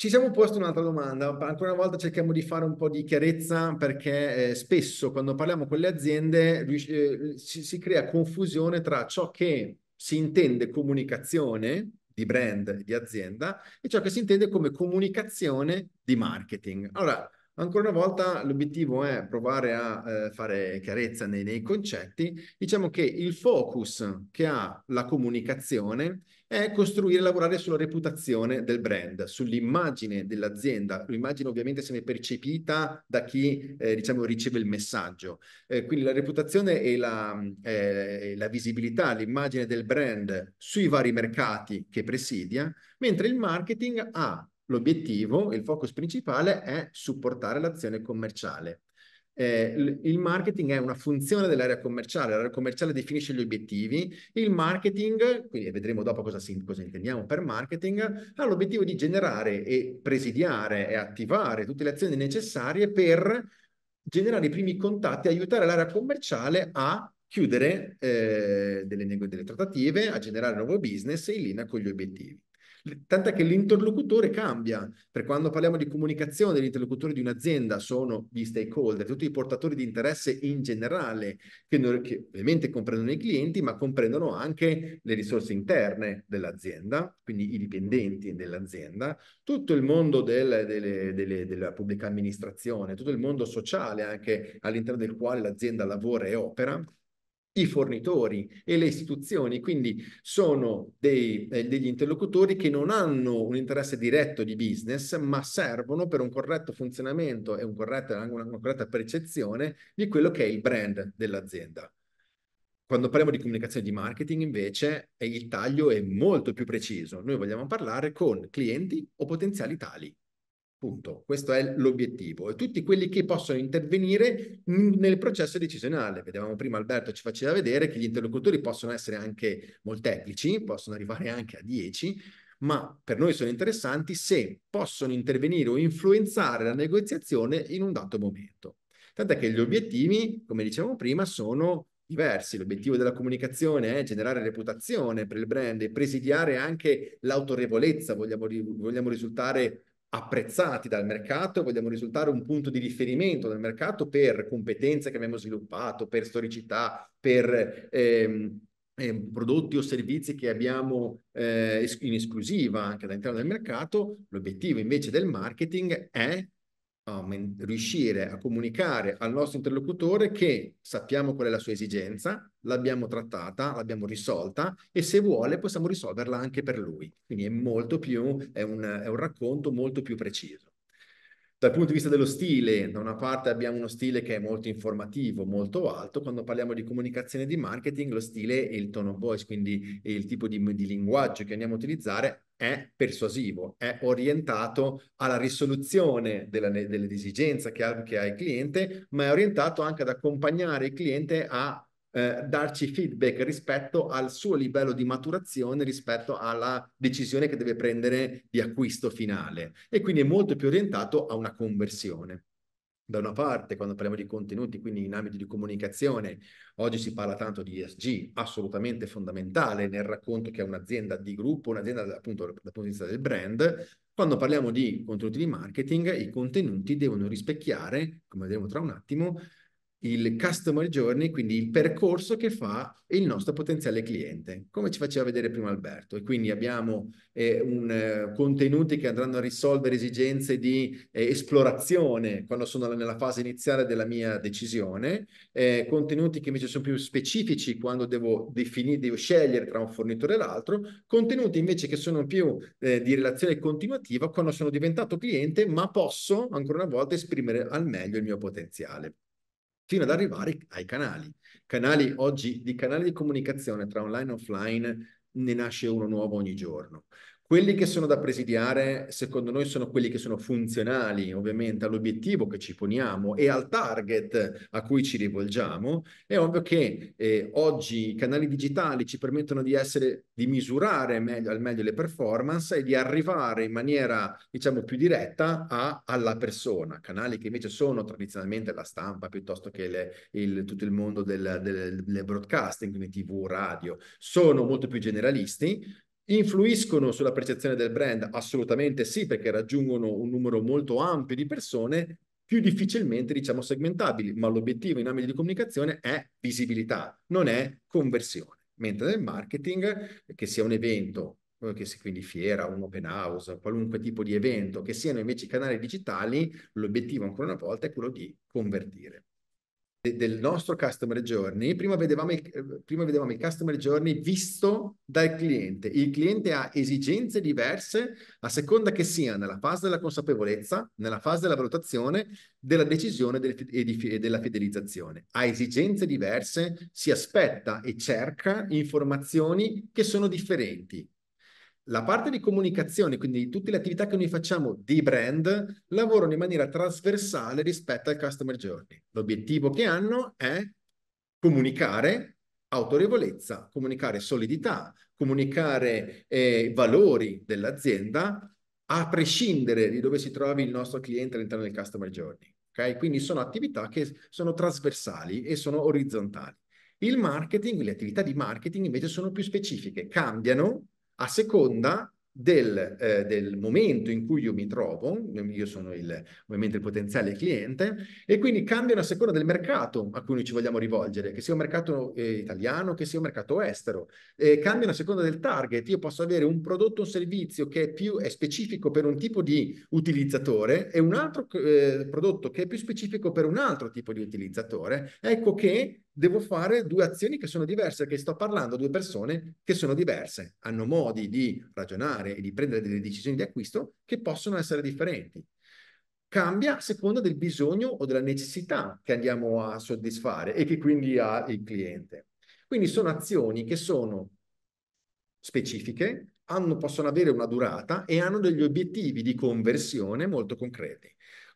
Ci siamo posti un'altra domanda, ancora una volta cerchiamo di fare un po' di chiarezza perché eh, spesso quando parliamo con le aziende eh, si, si, crea confusione tra ciò che si intende comunicazione di brand, di azienda e ciò che si intende come comunicazione di marketing. Allora, Ancora una volta l'obiettivo è provare a eh, fare chiarezza nei, nei, concetti. Diciamo che il focus che ha la comunicazione è costruire e lavorare sulla reputazione del brand, sull'immagine dell'azienda. L'immagine ovviamente se ne è percepita da chi eh, diciamo, riceve il messaggio. Eh, quindi la reputazione e la, eh, la visibilità, l'immagine del brand sui vari mercati che presidia, mentre il marketing ha l'obiettivo, il focus principale è supportare l'azione commerciale. Eh, il marketing è una funzione dell'area commerciale, l'area commerciale definisce gli obiettivi, il marketing, quindi vedremo dopo cosa, si, cosa intendiamo per marketing, ha l'obiettivo di generare e presidiare e attivare tutte le azioni necessarie per generare i primi contatti, aiutare l'area commerciale a chiudere eh, delle, delle trattative, a generare nuovo business in linea con gli obiettivi. Tant'è che l'interlocutore cambia, per quando parliamo di comunicazione, l'interlocutore di un'azienda sono gli stakeholder, tutti i portatori di interesse in generale, che, non, che ovviamente comprendono i clienti, ma comprendono anche le risorse interne dell'azienda, quindi i dipendenti dell'azienda, tutto il mondo del, delle, delle, della pubblica amministrazione, tutto il mondo sociale anche all'interno del quale l'azienda lavora e opera i fornitori e le istituzioni, quindi sono dei, eh, degli interlocutori che non hanno un interesse diretto di business, ma servono per un corretto funzionamento e un corretto, una, una corretta percezione di quello che è il brand dell'azienda. Quando parliamo di comunicazione di marketing, invece, il taglio è molto più preciso. Noi vogliamo parlare con clienti o potenziali tali. Punto. Questo è l'obiettivo. E tutti quelli che possono intervenire nel processo decisionale. Vedevamo prima Alberto ci faceva vedere che gli interlocutori possono essere anche molteplici, possono arrivare anche a 10, ma per noi sono interessanti se possono intervenire o influenzare la negoziazione in un dato momento. Tant'è che gli obiettivi, come dicevamo prima, sono diversi. L'obiettivo della comunicazione è generare reputazione per il brand e presidiare anche l'autorevolezza. Vogliamo, vogliamo risultare apprezzati dal mercato, e vogliamo risultare un punto di riferimento del mercato per competenze che abbiamo sviluppato, per storicità, per ehm, eh, prodotti o servizi che abbiamo eh, in esclusiva anche all'interno del mercato, l'obiettivo invece del marketing è riuscire a comunicare al nostro interlocutore che sappiamo qual è la sua esigenza, l'abbiamo trattata, l'abbiamo risolta e se vuole possiamo risolverla anche per lui. Quindi è molto più, è un, è un racconto molto più preciso. Dal punto di vista dello stile, da una parte abbiamo uno stile che è molto informativo, molto alto, quando parliamo di comunicazione e di marketing, lo stile e il tone of voice, quindi il tipo di, di linguaggio che andiamo a utilizzare è persuasivo, è orientato alla risoluzione della, dell'esigenza che che ha il cliente, ma è orientato anche ad accompagnare il cliente a eh, darci feedback rispetto al suo livello di maturazione rispetto alla decisione che deve prendere di acquisto finale e quindi è molto più orientato a una conversione. Da una parte, quando parliamo di contenuti, quindi in ambito di comunicazione, oggi si parla tanto di ESG, assolutamente fondamentale nel racconto che è un'azienda di gruppo, un'azienda appunto dal punto di vista del brand, quando parliamo di contenuti di marketing, i contenuti devono rispecchiare, come vedremo tra un attimo, il customer journey, quindi il percorso che fa il nostro potenziale cliente, come ci faceva vedere prima Alberto. E quindi abbiamo eh, un, eh, contenuti che andranno a risolvere esigenze di eh, esplorazione quando sono nella fase iniziale della mia decisione, eh, contenuti che invece sono più specifici quando devo, definire, devo scegliere tra un fornitore e l'altro, contenuti invece che sono più eh, di relazione continuativa quando sono diventato cliente, ma posso ancora una volta esprimere al meglio il mio potenziale fino ad arrivare ai canali. Canali oggi di canali di comunicazione tra online e offline ne nasce uno nuovo ogni giorno. Quelli che sono da presidiare, secondo noi, sono quelli che sono funzionali, ovviamente, all'obiettivo che ci poniamo e al target a cui ci rivolgiamo. È ovvio che eh, oggi i canali digitali ci permettono di, essere, di misurare meglio, al meglio le performance e di arrivare in maniera, diciamo, più diretta a, alla persona. Canali che invece sono tradizionalmente la stampa piuttosto che le, il, tutto il mondo del, del, del broadcasting, quindi TV, radio, sono molto più generalisti, Influiscono sulla percezione del brand? Assolutamente sì, perché raggiungono un numero molto ampio di persone, più difficilmente diciamo segmentabili, ma l'obiettivo in ambito di comunicazione è visibilità, non è conversione. Mentre nel marketing, che sia un evento, eh, che sia quindi fiera, un open house, qualunque tipo di evento, che siano invece canali digitali, l'obiettivo ancora una volta è quello di convertire del nostro customer journey, prima vedevamo, il, eh, prima vedevamo, il, customer journey visto dal cliente. Il cliente ha esigenze diverse a seconda che sia nella fase della consapevolezza, nella fase della valutazione, della decisione del, e, di, e della fidelizzazione. Ha esigenze diverse, si aspetta e cerca informazioni che sono differenti la parte di comunicazione, quindi tutte le attività che noi facciamo di brand, lavorano in maniera trasversale rispetto al customer journey. L'obiettivo che hanno è comunicare autorevolezza, comunicare solidità, comunicare eh, valori dell'azienda, a prescindere di dove si trovi il nostro cliente all'interno del customer journey. Okay? Quindi sono attività che sono trasversali e sono orizzontali. Il marketing, le attività di marketing invece sono più specifiche, cambiano a seconda del, eh, del, momento in cui io mi trovo, io sono il, ovviamente il potenziale cliente, e quindi cambiano a seconda del mercato a cui noi ci vogliamo rivolgere, che sia un mercato eh, italiano, che sia un mercato estero, eh, cambiano a seconda del target. Io posso avere un prodotto o un servizio che è più è specifico per un tipo di utilizzatore e un altro eh, prodotto che è più specifico per un altro tipo di utilizzatore. Ecco che devo fare due azioni che sono diverse, perché sto parlando a due persone che sono diverse, hanno modi di ragionare e di prendere delle decisioni di acquisto che possono essere differenti. Cambia a seconda del bisogno o della necessità che andiamo a soddisfare e che quindi ha il cliente. Quindi sono azioni che sono specifiche, hanno, possono avere una durata e hanno degli obiettivi di conversione molto concreti.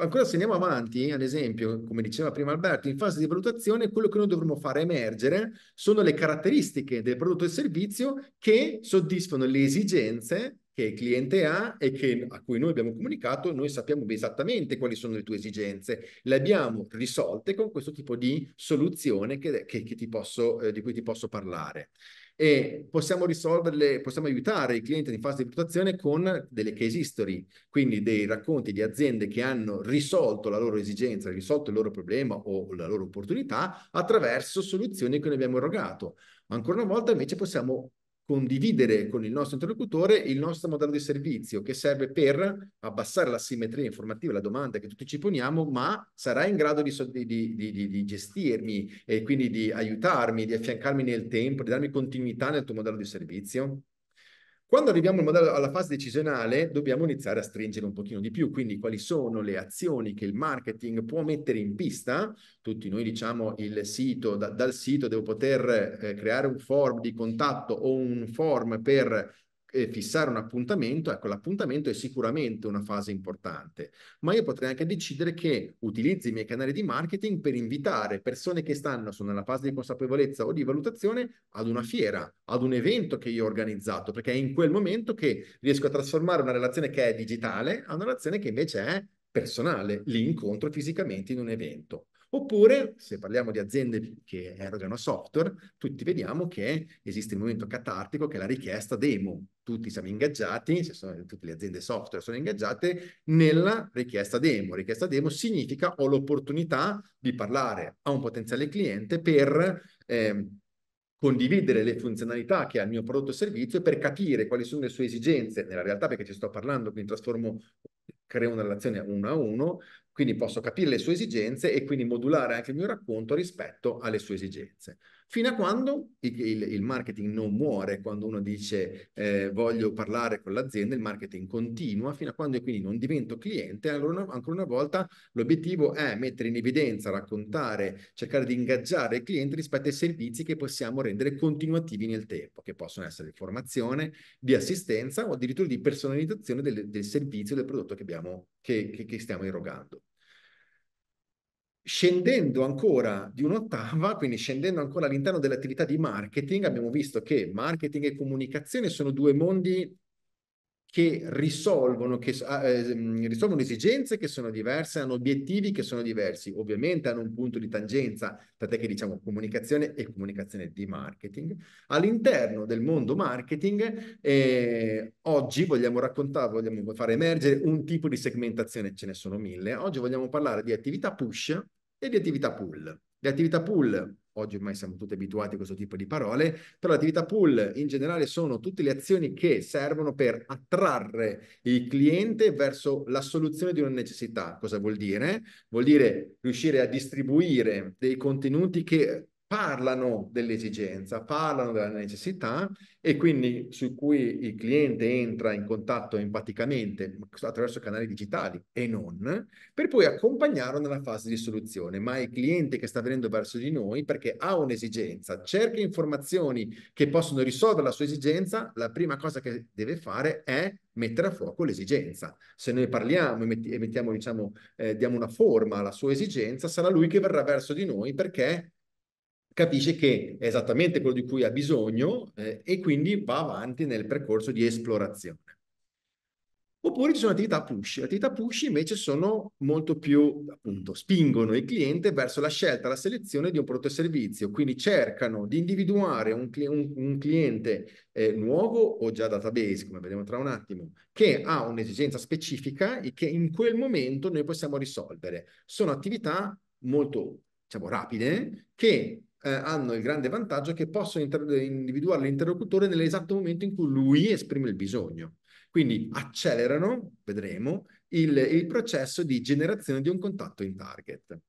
Ancora se andiamo avanti, ad esempio, come diceva prima Alberto, in fase di valutazione quello che noi dovremmo fare emergere sono le caratteristiche del prodotto e servizio che soddisfano le esigenze che il cliente ha e che, a cui noi abbiamo comunicato, noi sappiamo esattamente quali sono le tue esigenze. Le abbiamo risolte con questo tipo di soluzione che, che, che posso, eh, di cui ti posso parlare e possiamo risolverle, possiamo aiutare i clienti in fase di valutazione con delle case history, quindi dei racconti di aziende che hanno risolto la loro esigenza, risolto il loro problema o la loro opportunità attraverso soluzioni che noi abbiamo erogato. Ancora una volta invece possiamo condividere con il nostro interlocutore il nostro modello di servizio che serve per abbassare la simmetria informativa, la domanda che tutti ci poniamo, ma sarà in grado di, di, di, di gestirmi e quindi di aiutarmi, di affiancarmi nel tempo, di darmi continuità nel tuo modello di servizio? Quando arriviamo modello, alla fase decisionale dobbiamo iniziare a stringere un pochino di più, quindi quali sono le azioni che il marketing può mettere in pista? Tutti noi diciamo il sito, da, dal sito devo poter eh, creare un form di contatto o un form per fissare un appuntamento, ecco l'appuntamento è sicuramente una fase importante, ma io potrei anche decidere che utilizzi i miei canali di marketing per invitare persone che stanno, sono nella fase di consapevolezza o di valutazione, ad una fiera, ad un evento che io ho organizzato, perché è in quel momento che riesco a trasformare una relazione che è digitale a una relazione che invece è personale, l'incontro fisicamente in un evento. Oppure, se parliamo di aziende che erogano software, tutti vediamo che esiste il momento catartico che è la richiesta demo. Tutti siamo ingaggiati, se sono, tutte le aziende software sono ingaggiate, nella richiesta demo. Richiesta demo significa ho l'opportunità di parlare a un potenziale cliente per... Eh, condividere le funzionalità che ha il mio prodotto o servizio per capire quali sono le sue esigenze nella realtà, perché ci sto parlando, quindi trasformo, creo una relazione uno a uno, quindi posso capire le sue esigenze e quindi modulare anche il mio racconto rispetto alle sue esigenze. Fino a quando il, il, il marketing non muore, quando uno dice eh, voglio parlare con l'azienda, il marketing continua, fino a quando io quindi non divento cliente, allora una, ancora una volta l'obiettivo è mettere in evidenza, raccontare, cercare di ingaggiare il cliente rispetto ai servizi che possiamo rendere continuativi nel tempo, che possono essere di formazione, di assistenza o addirittura di personalizzazione del, del servizio, del prodotto che abbiamo che, che, che stiamo erogando. Scendendo ancora di un'ottava, quindi scendendo ancora all'interno dell'attività di marketing, abbiamo visto che marketing e comunicazione sono due mondi che risolvono, che, eh, risolvono esigenze che sono diverse, hanno obiettivi che sono diversi, ovviamente hanno un punto di tangenza, tant'è che diciamo comunicazione e comunicazione di marketing. All'interno del mondo marketing eh, oggi vogliamo raccontare, vogliamo far emergere un tipo di segmentazione, ce ne sono mille, oggi vogliamo parlare di attività push e di attività pull. Le attività pull oggi ormai siamo tutti abituati a questo tipo di parole, però l'attività pool in generale sono tutte le azioni che servono per attrarre il cliente verso la soluzione di una necessità. Cosa vuol dire? Vuol dire riuscire a distribuire dei contenuti che parlano dell'esigenza, parlano della necessità e quindi su cui il cliente entra in contatto empaticamente attraverso canali digitali e non, per poi accompagnarlo nella fase di soluzione. Ma il cliente che sta venendo verso di noi perché ha un'esigenza, cerca informazioni che possono risolvere la sua esigenza, la prima cosa che deve fare è mettere a fuoco l'esigenza. Se noi parliamo e mettiamo, diciamo, eh, diamo una forma alla sua esigenza, sarà lui che verrà verso di noi perché capisce che è esattamente quello di cui ha bisogno eh, e quindi va avanti nel percorso di esplorazione. Oppure ci sono attività push. Le attività push invece sono molto più, appunto, spingono il cliente verso la scelta, la selezione di un prodotto e servizio. Quindi cercano di individuare un, un, un cliente eh, nuovo o già database, come vedremo tra un attimo, che ha un'esigenza specifica e che in quel momento noi possiamo risolvere. Sono attività molto, diciamo, rapide che eh, hanno il grande vantaggio che possono inter- individuare l'interlocutore nell'esatto momento in cui lui esprime il bisogno. Quindi accelerano, vedremo, il, il processo di generazione di un contatto in target.